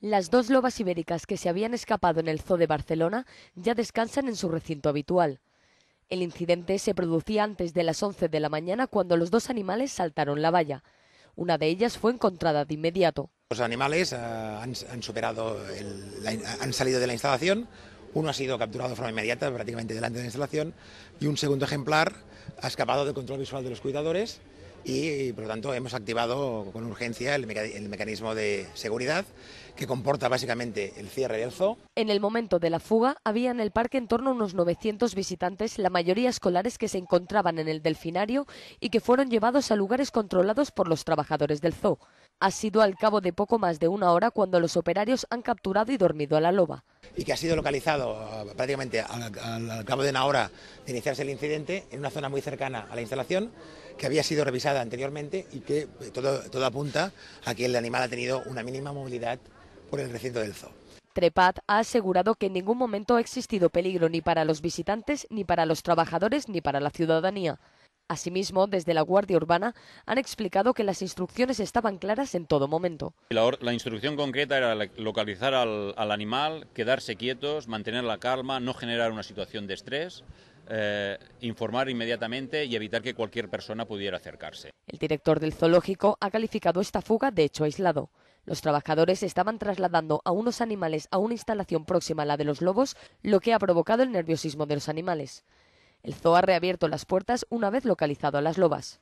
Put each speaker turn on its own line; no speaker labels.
Las dos lobas ibéricas que se habían escapado en el zoo de Barcelona ya descansan en su recinto habitual. El incidente se producía antes de las 11 de la mañana cuando los dos animales saltaron la valla. Una de ellas fue encontrada de inmediato.
Los animales eh, han, han salido de la instalación. Uno ha sido capturado de forma inmediata, prácticamente delante de la instalación, y un segundo ejemplar ha escapado del control visual de los cuidadores y por lo tanto hemos activado con urgencia el, mecanismo de seguridad que comporta básicamente el cierre del zoo.
En el momento de la fuga había en el parque en torno a unos 900 visitantes, la mayoría escolares que se encontraban en el delfinario y que fueron llevados a lugares controlados por los trabajadores del zoo. Ha sido al cabo de poco más de una hora cuando los operarios han capturado y dormido a la loba.
Y que ha sido localizado eh, prácticamente al cabo de una hora de iniciarse el incidente en una zona muy cercana a la instalación que había sido revisada anteriormente y que eh, todo, apunta a que el animal ha tenido una mínima movilidad por el recinto del zoo.
Trepat ha asegurado que en ningún momento ha existido peligro ni para los visitantes, ni para los trabajadores, ni para la ciudadanía. Asimismo, desde la Guardia Urbana han explicado que las instrucciones estaban claras en todo momento.
La, instrucción concreta era localizar al animal, quedarse quietos, mantener la calma, no generar una situación de estrés eh, informar inmediatamente y evitar que cualquier persona pudiera acercarse.
El director del zoológico ha calificado esta fuga de hecho aislado. Los trabajadores estaban trasladando a unos animales a una instalación próxima a la de los lobos, lo que ha provocado el nerviosismo de los animales. El zoo ha reabierto las puertas una vez localizado a las lobas.